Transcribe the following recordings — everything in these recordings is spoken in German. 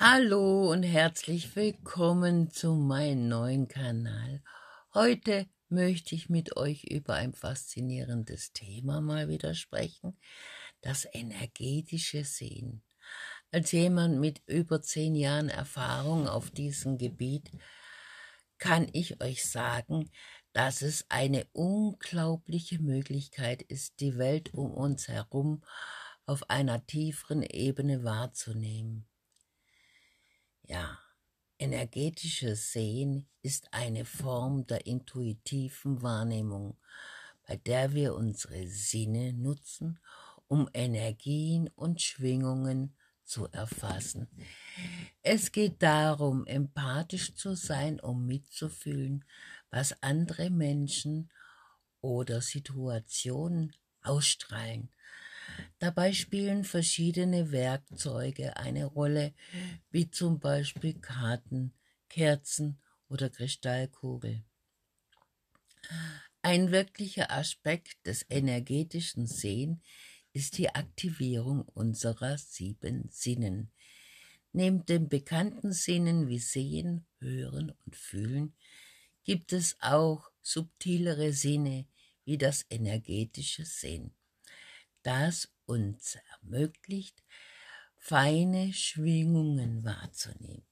Hallo und herzlich willkommen zu meinem neuen Kanal. Heute möchte ich mit euch über ein faszinierendes Thema mal wieder sprechen, das energetische Sehen. Als jemand mit über zehn Jahren Erfahrung auf diesem Gebiet kann ich euch sagen, dass es eine unglaubliche Möglichkeit ist, die Welt um uns herum auf einer tieferen Ebene wahrzunehmen. Ja, energetisches Sehen ist eine Form der intuitiven Wahrnehmung, bei der wir unsere Sinne nutzen, um Energien und Schwingungen zu erfassen. Es geht darum, empathisch zu sein, um mitzufühlen, was andere Menschen oder Situationen ausstrahlen, Dabei spielen verschiedene Werkzeuge eine Rolle, wie zum Beispiel Karten, Kerzen oder Kristallkugel. Ein wirklicher Aspekt des energetischen Sehen ist die Aktivierung unserer sieben Sinnen. Neben den bekannten Sinnen wie Sehen, Hören und Fühlen gibt es auch subtilere Sinne wie das energetische Sehen das uns ermöglicht, feine Schwingungen wahrzunehmen.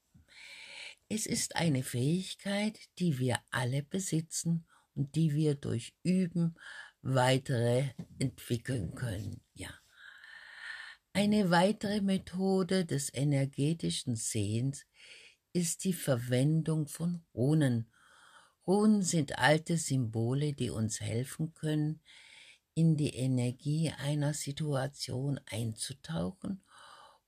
Es ist eine Fähigkeit, die wir alle besitzen und die wir durch Üben weitere entwickeln können. Ja. Eine weitere Methode des energetischen Sehens ist die Verwendung von Runen. Runen sind alte Symbole, die uns helfen können, in die Energie einer Situation einzutauchen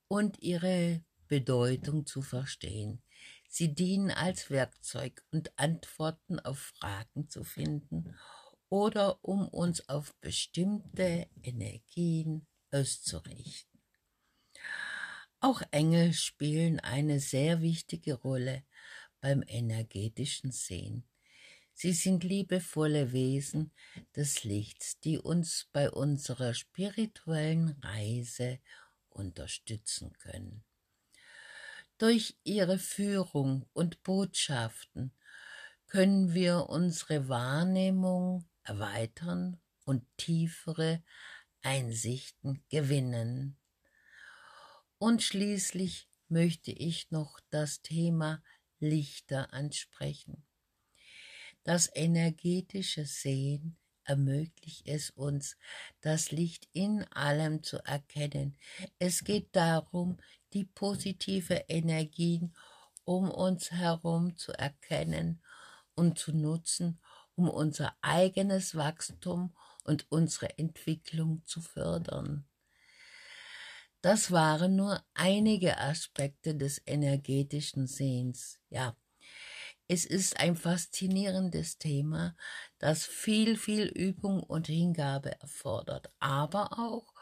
und ihre Bedeutung zu verstehen. Sie dienen als Werkzeug und Antworten auf Fragen zu finden oder um uns auf bestimmte Energien auszurichten. Auch Engel spielen eine sehr wichtige Rolle beim energetischen Sehen. Sie sind liebevolle Wesen des Lichts, die uns bei unserer spirituellen Reise unterstützen können. Durch ihre Führung und Botschaften können wir unsere Wahrnehmung erweitern und tiefere Einsichten gewinnen. Und schließlich möchte ich noch das Thema Lichter ansprechen. Das energetische Sehen ermöglicht es uns, das Licht in allem zu erkennen. Es geht darum, die positive Energien um uns herum zu erkennen und zu nutzen, um unser eigenes Wachstum und unsere Entwicklung zu fördern. Das waren nur einige Aspekte des energetischen Sehens. Ja, es ist ein faszinierendes Thema, das viel, viel Übung und Hingabe erfordert, aber auch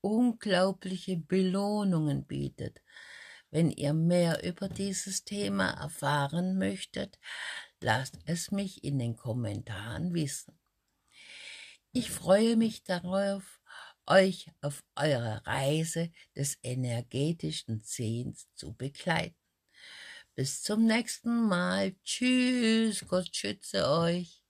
unglaubliche Belohnungen bietet. Wenn ihr mehr über dieses Thema erfahren möchtet, lasst es mich in den Kommentaren wissen. Ich freue mich darauf, euch auf eurer Reise des energetischen Sehens zu begleiten. Bis zum nächsten Mal. Tschüss. Gott schütze euch.